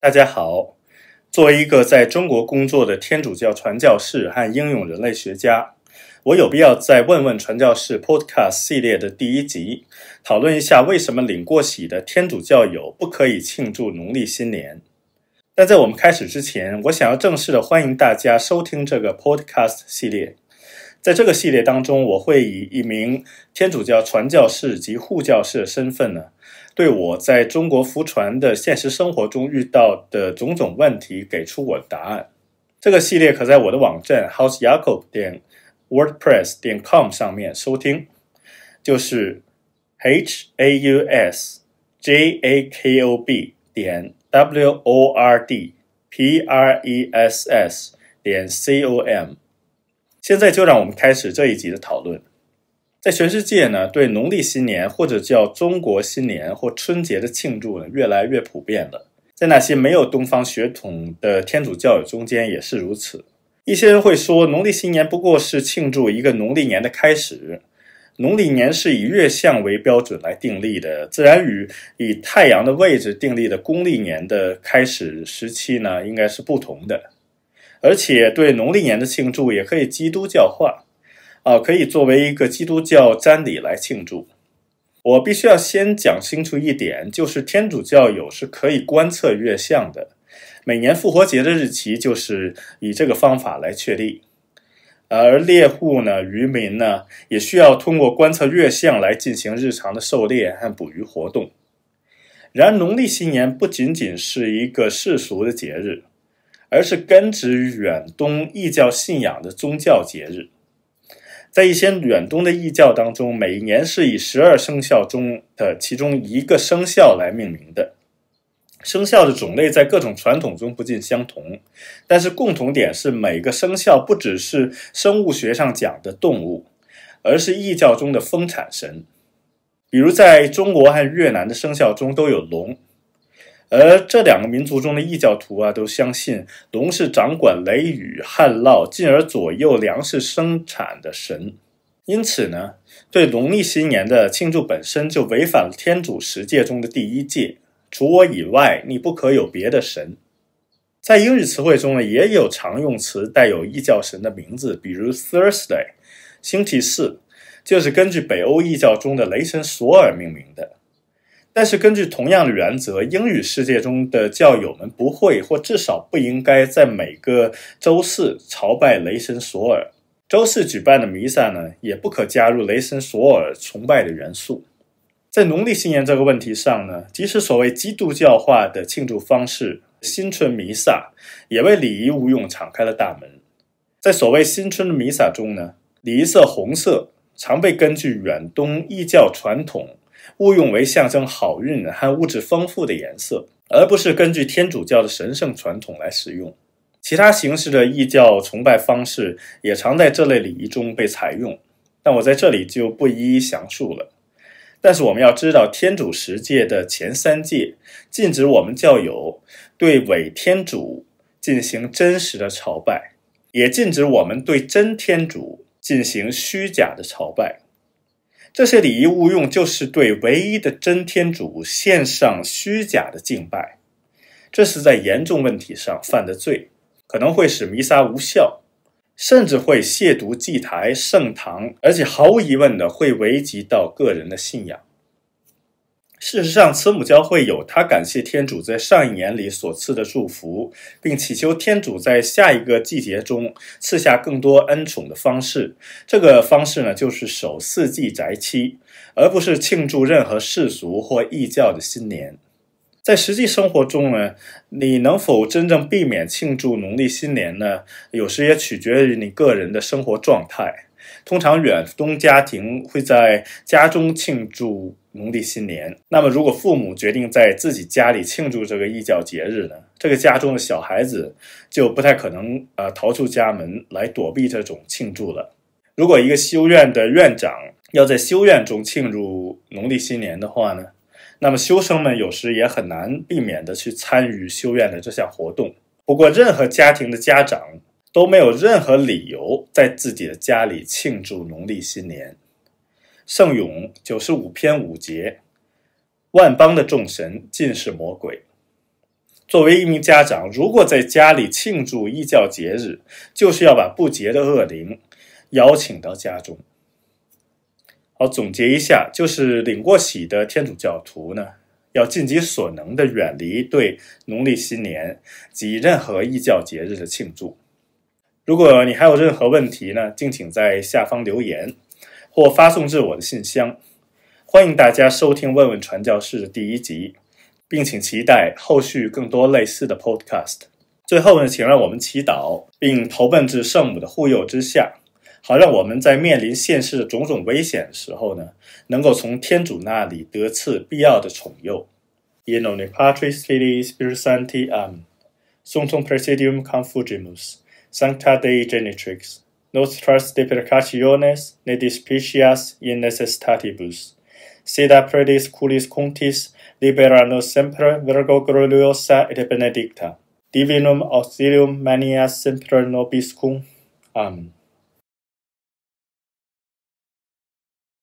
大家好，作为一个在中国工作的天主教传教士和英勇人类学家，我有必要在《问问传教士》podcast 系列的第一集讨论一下，为什么领过喜的天主教友不可以庆祝农历新年。但在我们开始之前，我想要正式的欢迎大家收听这个 podcast 系列。在这个系列当中，我会以一名天主教传教士及护教士的身份呢，对我在中国服传的现实生活中遇到的种种问题给出我的答案。这个系列可在我的网站 h o u s e j a c o b 点 wordpress 点 com 上面收听，就是 h a u s j a k o b 点 w o r d p r e s s 点 c o m。现在就让我们开始这一集的讨论。在全世界呢，对农历新年或者叫中国新年或春节的庆祝呢，越来越普遍了。在那些没有东方血统的天主教友中间也是如此。一些人会说，农历新年不过是庆祝一个农历年的开始。农历年是以月相为标准来定立的，自然与以太阳的位置定立的公历年的开始时期呢，应该是不同的。而且，对农历年的庆祝也可以基督教化，啊，可以作为一个基督教瞻礼来庆祝。我必须要先讲清楚一点，就是天主教友是可以观测月相的，每年复活节的日期就是以这个方法来确立。而猎户呢，渔民呢，也需要通过观测月相来进行日常的狩猎和捕鱼活动。然而，农历新年不仅仅是一个世俗的节日。而是根植于远东异教信仰的宗教节日，在一些远东的异教当中，每一年是以十二生肖中的其中一个生肖来命名的。生肖的种类在各种传统中不尽相同，但是共同点是每个生肖不只是生物学上讲的动物，而是异教中的丰产神。比如，在中国和越南的生肖中都有龙。而这两个民族中的异教徒啊，都相信龙是掌管雷雨旱涝，进而左右粮食生产的神。因此呢，对农历新年的庆祝本身就违反了天主十诫中的第一诫：除我以外，你不可有别的神。在英语词汇中呢，也有常用词带有异教神的名字，比如 Thursday，星期四，就是根据北欧异教中的雷神索尔命名的。但是，根据同样的原则，英语世界中的教友们不会，或至少不应该在每个周四朝拜雷神索尔。周四举办的弥撒呢，也不可加入雷神索尔崇拜的元素。在农历新年这个问题上呢，即使所谓基督教化的庆祝方式——新春弥撒，也为礼仪无用敞开了大门。在所谓新春的弥撒中呢，礼色红色常被根据远东异教传统。误用为象征好运和物质丰富的颜色，而不是根据天主教的神圣传统来使用。其他形式的异教崇拜方式也常在这类礼仪中被采用，但我在这里就不一一详述了。但是我们要知道，天主十诫的前三诫禁止我们教友对伪天主进行真实的朝拜，也禁止我们对真天主进行虚假的朝拜。这些礼仪误用，就是对唯一的真天主献上虚假的敬拜，这是在严重问题上犯的罪，可能会使弥撒无效，甚至会亵渎祭台圣堂，而且毫无疑问的会危及到个人的信仰。事实上，慈母教会有他感谢天主在上一年里所赐的祝福，并祈求天主在下一个季节中赐下更多恩宠的方式。这个方式呢，就是守四季宅期，而不是庆祝任何世俗或异教的新年。在实际生活中呢，你能否真正避免庆祝农历新年呢？有时也取决于你个人的生活状态。通常，远东家庭会在家中庆祝。农历新年。那么，如果父母决定在自己家里庆祝这个异教节日呢？这个家中的小孩子就不太可能呃逃出家门来躲避这种庆祝了。如果一个修院的院长要在修院中庆祝农历新年的话呢，那么修生们有时也很难避免的去参与修院的这项活动。不过，任何家庭的家长都没有任何理由在自己的家里庆祝农历新年。圣咏九十五篇五节，万邦的众神尽是魔鬼。作为一名家长，如果在家里庆祝异教节日，就是要把不洁的恶灵邀请到家中。好，总结一下，就是领过喜的天主教徒呢，要尽己所能的远离对农历新年及任何异教节日的庆祝。如果你还有任何问题呢，敬请在下方留言。或发送至我的信箱欢迎大家收听问问传教士的第一集并请期待后续更多类似的 podcast 最后呢请让我们祈祷并投奔至圣母的护佑之下好让我们在面临现世的种种危险的时候呢能够从天主那里得赐必要的宠佑 u n i q e patricia spiritus san tiam santo p e r c i u m confujimus sancta dei g e n e r i c nostras deprecationes ne dispicias in necessitatibus. Sed predis culis contis libera nos sempre virgo gloriosa et benedicta. Divinum auxilium manias sempre nobis cum. Amen.